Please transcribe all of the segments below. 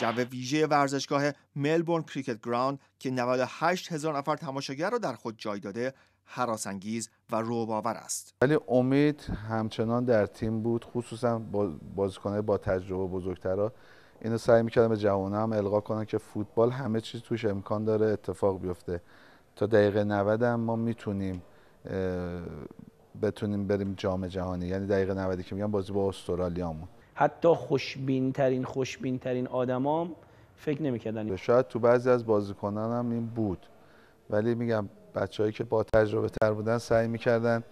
جو ویژه ورزشگاه ملبورن کریکت گراوند که 98 هزار نفر تماشاگر را در خود جای داده هراسانگیز و روباور است ولی امید همچنان در تیم بود خصوصا بازیکنه با تجربه بزرگترها اینو سعی میکردم به جوانه هم القا کنن که فوتبال همه چیز توش امکان داره اتفاق بیفته تا دقیقه 90 هم ما میتونیم بتونیم بریم جام جهانی یعنی دقیقه 90 که میگم بازی با استرالیا حتی خوشبین ترین خوشبین ترین آدمام فکر نمیکردن شاید تو بعضی از بازیکنان هم این بود ولی میگم بچههایی که با تجربه تر بودن سعی میکردن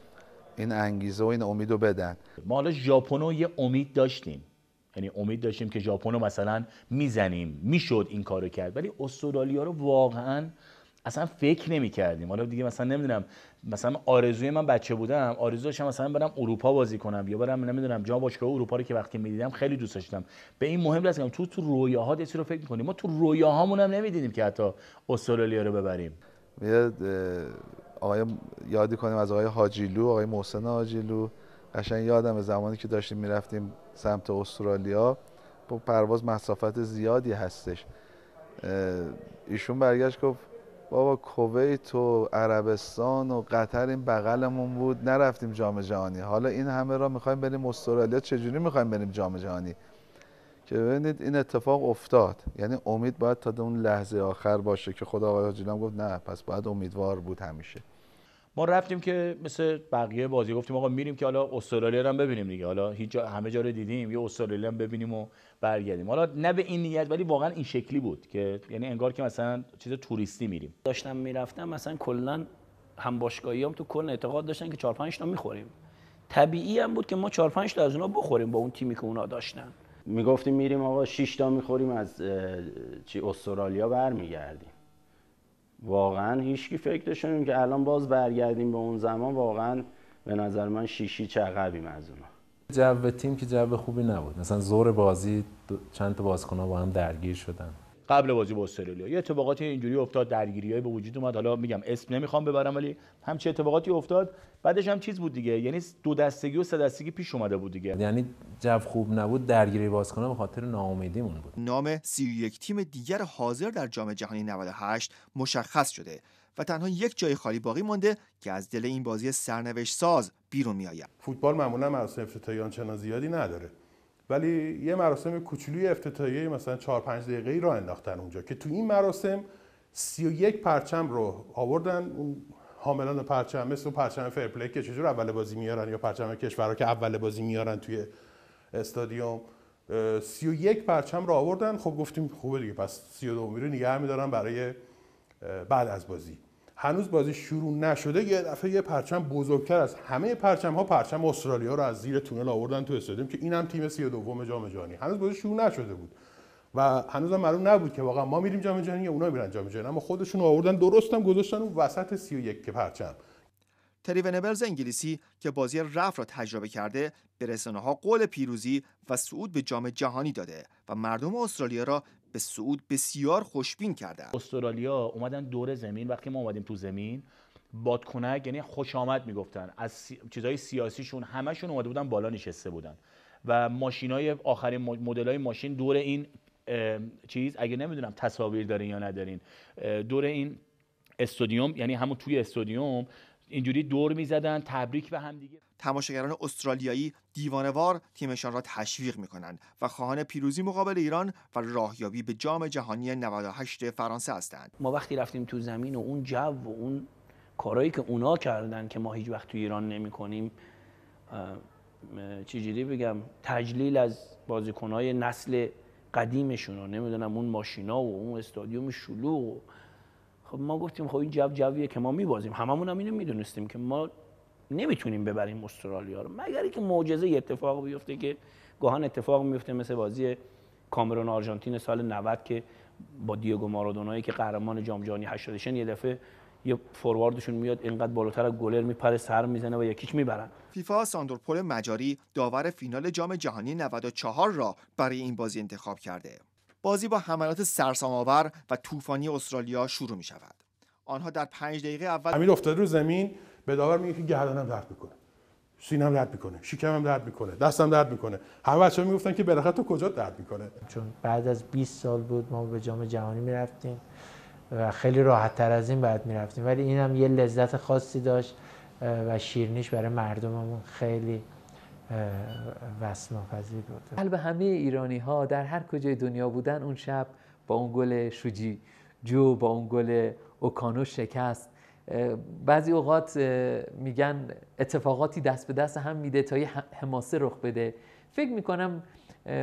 این انگیزه و این امیدو بدن ما حالا ژاپن یه امید داشتیم یعنی امید داشتیم که ژاپن رو مثلا میزنیم میشد این کارو کرد ولی استرالیا رو واقعا اصلا فکر نمی کردیم حالا دیگه مثلا نمیدونم مثلا آرزوی من بچه بودم آرزو داشتم مثلا برم اروپا بازی کنم یا برم نمیدونم جام باشگاه اروپا رو که وقتی می دیدم خیلی دوست داشتم به این مهم رسیدم تو تو رویاها رو فکر میکنیم ما تو رویاهامون هم نمیدیدیم که حتی استرالیا رو ببریم آقای یادی کنیم از آقای حاجیلو آقای محسن حاجیلو قشنگ یادم زمانی که داشتیم میرفتیم سمت استرالیا با خب پرواز مسافت زیادی هستش ایشون برگشت گفت بابا کویت و عربستان و قطر این بغلمون بود نرفتیم جام جهانی حالا این همه را میخوایم بریم استرالیا چجوری میخوایم بریم جام جهانی که ببینید این اتفاق افتاد یعنی امید باید تا اون لحظه آخر باشه که خدا آقای حاجی گفت نه پس باید امیدوار بود همیشه ما رفتیم که مثل بقیه بازی گفتیم آقا میریم که حالا استرالیا هم ببینیم دیگه حالا هیچ جا همه جا رو دیدیم یه استرالیا هم ببینیم و برگردیم حالا نه به این نیت ولی واقعا این شکلی بود که یعنی انگار که مثلا چیز توریستی میریم داشتم میرفتم مثلا کلا هم باشگاهی هم تو کل اعتقاد داشتن که 4 5 تا میخوریم طبیعی هم بود که ما 4 5 تا از اونها بخوریم با اون تیمی که اونا داشتن میگفتیم میریم آقا 6 تا میخوریم از چی استرالیا برمیگردیم واقعا هیچکی فکر نمیکنه که الان باز برگردیم به اون زمان واقعا به نظر من شیشی چقبیم از اونا جو تیم که جو خوبی نبود مثلا زور بازی چند تا بازیکن‌ها با هم درگیر شدن قبل بازی با استرالیا یه اتفاقاتی اینجوری افتاد های به وجود اومد حالا میگم اسم نمیخوام ببرم ولی همچین اتفاقاتی افتاد بعدش هم چیز بود دیگه یعنی دو دستگی و سه دستگی پیش اومده بود دیگه یعنی جو خوب نبود درگیری بازیکنان به خاطر ناامیدیمون بود نام یک تیم دیگر حاضر در جام جهانی 98 مشخص شده و تنها یک جای خالی باقی مانده که از دل این بازی سرنوشت ساز بیرون میآید فوتبال معمولا مراسم یان آنچنان زیادی نداره ولی یه مراسم کوچولوی افتتاحیه مثلا 4 5 دقیقه‌ای رو انداختن اونجا که تو این مراسم 31 پرچم رو آوردن اون حاملان پرچم مثل پرچم فرپلی که چجور اول بازی میارن یا پرچم کشورها که اول بازی میارن توی استادیوم 31 پرچم رو آوردن خب گفتیم خوبه دیگه پس 32 رو نگه میدارن برای بعد از بازی هنوز بازی شروع نشده یه دفعه یه پرچم بزرگتر از همه پرچم ها پرچم استرالیا رو از زیر تونل آوردن تو استادیوم که اینم تیم دوم جام جهانی هنوز بازی شروع نشده بود و هنوزم معلوم نبود که واقعا ما میریم جام جهانی یا اونا میرن جام جهانی اما خودشون آوردن درستم گذاشتن اون وسط 31 که پرچم تری ونبلز انگلیسی که بازی رف را تجربه کرده به رسانه ها قول پیروزی و صعود به جام جهانی داده و مردم استرالیا را به سعود بسیار خوشبین کرده استرالیا اومدن دور زمین وقتی ما اومدیم تو زمین بادکنک یعنی خوش آمد میگفتن از سی... چیزهای سیاسیشون همشون اومده بودن بالا نشسته بودن و ماشین های آخرین مدل های ماشین دور این چیز اگه نمیدونم تصاویر دارین یا ندارین دور این استودیوم یعنی همون توی استودیوم اینجوری دور میزدن تبریک به هم دیگه تماشاگران استرالیایی دیوانوار تیمشان را تشویق میکنند و خواهان پیروزی مقابل ایران و راهیابی به جام جهانی 98 فرانسه هستند ما وقتی رفتیم تو زمین و اون جو و اون کارهایی که اونا کردن که ما هیچ وقت تو ایران نمی کنیم چجوری بگم تجلیل از بازیکنهای نسل قدیمشون رو نمیدونم اون ماشینا و اون استادیوم شلوغ و خب ما گفتیم خب این جو جویه که ما میبازیم هممون هم اینو میدونستیم که ما نمیتونیم ببریم استرالیا رو مگر اینکه معجزه اتفاق بیفته که گاهن اتفاق میفته مثل بازی کامرون آرژانتین سال 90 که با دیگو مارادونایی که قهرمان جام جهانی 86 یه دفعه یه فورواردشون میاد اینقدر بالاتر از گلر میپره سر میزنه و یکیش میبرن فیفا ساندورپول مجاری داور فینال جام جهانی 94 را برای این بازی انتخاب کرده بازی با حملات سرسام‌آور و طوفانی استرالیا شروع می شود. آنها در پنج دقیقه اول امیر افتاده رو زمین به داور میگه که گردنم درد میکنه سینم درد میکنه شکمم درد میکنه دستم درد میکنه همه بچه‌ها میگفتن که بالاخره تو کجا درد میکنه چون بعد از 20 سال بود ما به جام جهانی میرفتیم و خیلی راحت تر از این بعد میرفتیم ولی اینم یه لذت خاصی داشت و شیرنیش برای مردممون خیلی وصلناپذیر بود قلب همه ایرانی ها در هر کجای دنیا بودن اون شب با اون گل شوجی جو با اون گل اوکانو شکست بعضی اوقات میگن اتفاقاتی دست به دست هم میده تا یه حماسه رخ بده فکر میکنم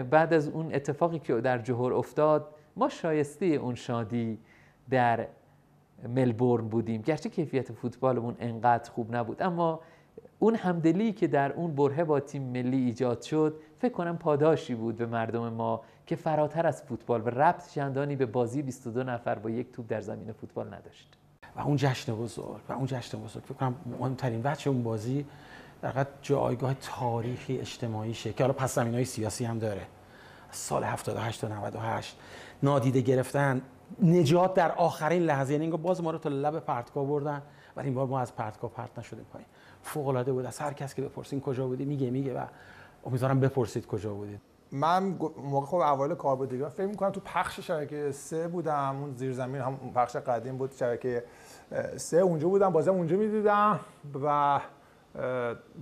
بعد از اون اتفاقی که در جهور افتاد ما شایسته اون شادی در ملبورن بودیم گرچه کیفیت فوتبالمون انقدر خوب نبود اما اون همدلی که در اون بره با تیم ملی ایجاد شد فکر کنم پاداشی بود به مردم ما که فراتر از فوتبال و ربط چندانی به بازی 22 نفر با یک توپ در زمین فوتبال نداشت و اون جشن بزرگ و اون جشن بزرگ فکر کنم مهمترین بچه اون بازی در جایگاه تاریخی اجتماعی شه که حالا پس زمینای سیاسی هم داره سال 78 تا 98 نادیده گرفتن نجات در آخرین لحظه یعنی باز ما رو تا لب پرتگاه بردن ولی این بار ما از پرتگاه پرت نشدیم پایین فوق العاده بود از هر کس که بپرسین کجا بودی میگه میگه و امیدوارم بپرسید کجا بودید من موقع خب اول کار بود فکر کنم تو پخش شبکه سه بودم اون زیر زمین هم پخش قدیم بود شبکه سه اونجا بودم بازم اونجا می‌دیدم و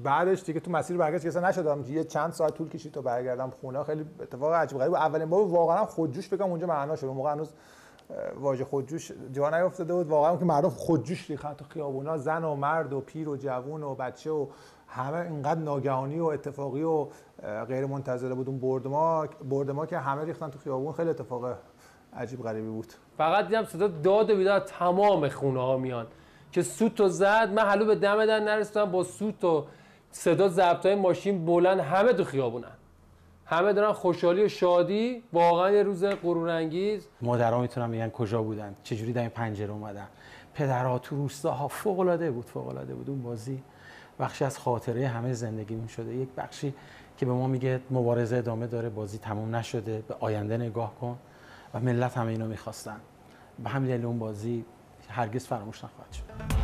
بعدش دیگه تو مسیر برگشت که نشدم یه چند ساعت طول کشید تا برگردم خونه خیلی اتفاق عجیب غریب اولین بار واقعا خودجوش بگم اونجا معنا شد اون موقع واژه خودجوش جا نیافتاده بود واقعا که مردم خودجوش ریختن تو خیابونا زن و مرد و پیر و جوون و بچه و همه اینقدر ناگهانی و اتفاقی و غیر منتظره بود اون برد ما که همه ریختن تو خیابون خیلی اتفاق عجیب غریبی بود فقط دیدم صدا داد و بیداد تمام خونه ها میان که سوت و زد من حلو به دم دن نرسیدم با سوت و صدا ضبط ماشین بلند همه تو خیابونن همه دارن خوشحالی و شادی واقعا یه روز غرور مادرها میتونن بگن کجا بودن چجوری در این پنجره اومدن پدرها تو روستاها فوق العاده بود فوق العاده بود اون بازی بخشی از خاطره همه می شده یک بخشی که به ما میگه مبارزه ادامه داره بازی تموم نشده به آینده نگاه کن و ملت همه اینو میخواستن به همین دلیل اون بازی هرگز فراموش نخواهد شد